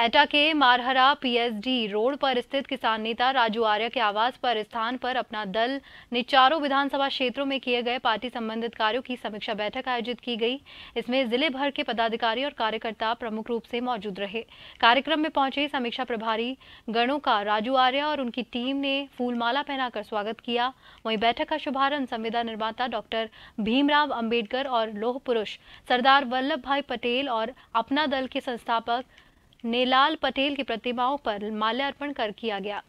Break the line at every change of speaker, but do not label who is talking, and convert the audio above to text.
एटा के Marehra PSD road पर स्थित किसान नेता राजू आर्य के आवास पर स्थान पर अपना दल ने चारों विधानसभा क्षेत्रों में किए गए पार्टी संबंधित कार्यों की समीक्षा बैठक आयोजित की गई इसमें जिले भर के पदाधिकारी और कार्यकर्ता प्रमुख रूप से मौजूद रहे कार्यक्रम में पहुंचे समीक्षा प्रभारी गणों का राजू आर्य और उनकी टीम ने फूलमाला पहनाकर स्वागत किया वही बैठक का शुभारंभ संविदा निर्माता डॉक्टर भीमराव अम्बेडकर और लोह पुरुष सरदार वल्लभ भाई पटेल और अपना दल के संस्थापक नेलाल पटेल की प्रतिमाओं पर माल्यार्पण कर किया गया